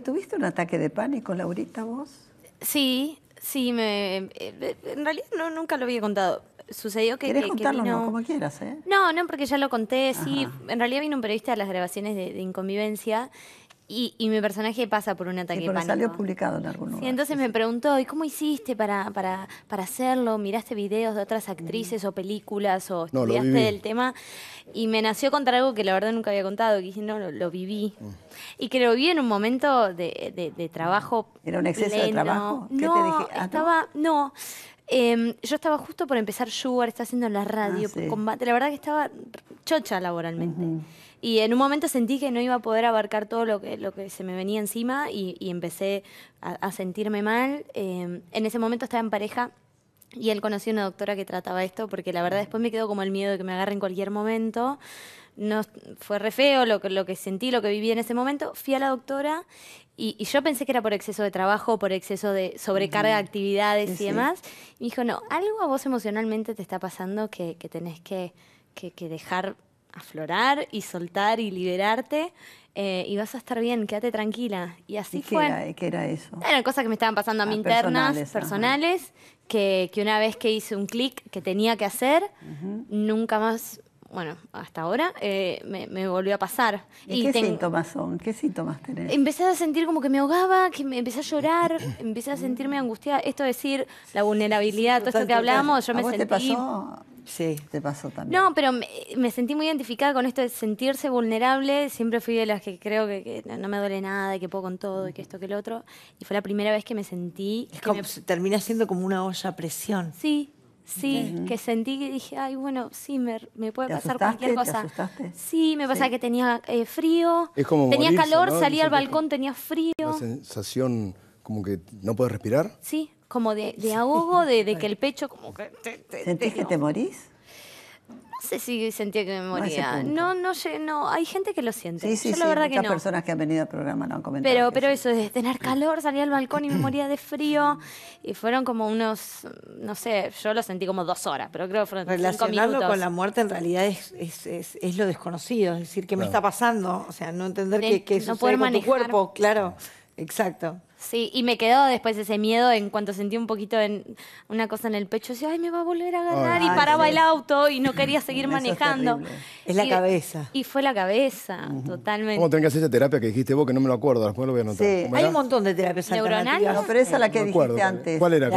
¿Tuviste un ataque de pánico, Laurita, vos? Sí, sí, me, eh, en realidad no, nunca lo había contado. Sucedió que... ¿Querés contarlo no, como quieras, ¿eh? No, no, porque ya lo conté, sí. En realidad vino un periodista a las grabaciones de Inconvivencia y, y, mi personaje pasa por un ataque y salió publicado en algún entonces me preguntó, ¿y cómo hiciste para, para, para hacerlo? ¿Miraste videos de otras actrices o películas o estudiaste del tema? Y me nació contra algo que la verdad nunca había contado, que dije, no, lo, viví. Mm. Y que lo viví en un momento de, de, trabajo ¿Era un exceso de trabajo? ¿Qué no, te dije? ¿Ah, estaba, no, Em, yo estaba justo por empezar Sugar, estaba haciendo la radio, ah, combate. La verdad que estaba chocha laboralmente. Y en un momento sentí que no iba a poder abarcar todo lo que, lo que se me venía encima y, empecé a, sentirme mal. Em, en ese momento estaba en pareja y él conoció una doctora que trataba esto, porque la verdad después me quedó como el miedo de que me agarre en cualquier momento. No, fue re feo lo que, lo que sentí, lo que viví en ese momento. Fui a la doctora y, yo pensé que era por exceso de trabajo, por exceso de sobrecarga de actividades y demás. Y me dijo, no, algo a vos emocionalmente te está pasando que, tenés que dejar aflorar y soltar y liberarte eh, y vas a estar bien, quédate tranquila. Y así qué Era, era eso? Eran cosas que me estaban pasando a ah, mí internas, personales, que, una vez que hice un clic que tenía que hacer, nunca más, bueno, hasta ahora, eh, me, volvió a pasar. ¿Y, qué síntomas son? ¿Qué síntomas tenés? Empecé a sentir como que me ahogaba, que me empecé a llorar, empecé a sentirme angustiada. Esto es decir, la vulnerabilidad, todo esto que hablábamos, yo me sentí... Sí, te pasó también. No, pero me, sentí muy identificada con esto de sentirse vulnerable. Siempre fui de las que creo que, no, me duele nada, que puedo con todo, y que esto, que el otro. Y fue la primera vez que me sentí... Es como, termina siendo como una olla a presión. Sí, Sí, que sentí que dije, ay, bueno, sí, me, puede pasar cualquier cosa. Sí, me pasaba que tenía eh, frío, es como tenía calor, salía al balcón, tenía frío. Una sensación como que no puedes respirar. Sí, como de, de ahogo, de, que el pecho como que... Te, ¿Sentís que te morís? No sé si sentía que me moría. No, no, no, hay gente que lo siente. Sí, sí, sí, verdad muchas que personas que han venido al programa lo han comentado. Pero, pero eso, de tener calor, salí al balcón y me moría de frío. Y fueron como unos, no sé, yo lo sentí como dos horas, pero creo que fueron Relacionarlo cinco minutos. con la muerte en realidad es, es, lo desconocido, es decir, ¿qué me está pasando? O sea, no entender qué, qué no sucede con tu cuerpo, claro. Exacto. Sí, y me quedó después ese miedo en cuanto sentí un poquito en una cosa en el pecho, decía, ay, me va a volver a ganar, y paraba el auto y no quería seguir manejando. Es, la cabeza. Y fue la cabeza, totalmente. ¿Cómo tenés que hacer esa terapia que dijiste vos que no me lo acuerdo? Después lo voy a anotar. Sí, hay un montón de terapias alternativas, pero esa es la que dijiste antes. ¿Cuál era?